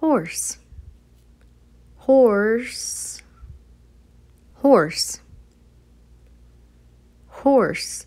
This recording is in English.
horse horse horse horse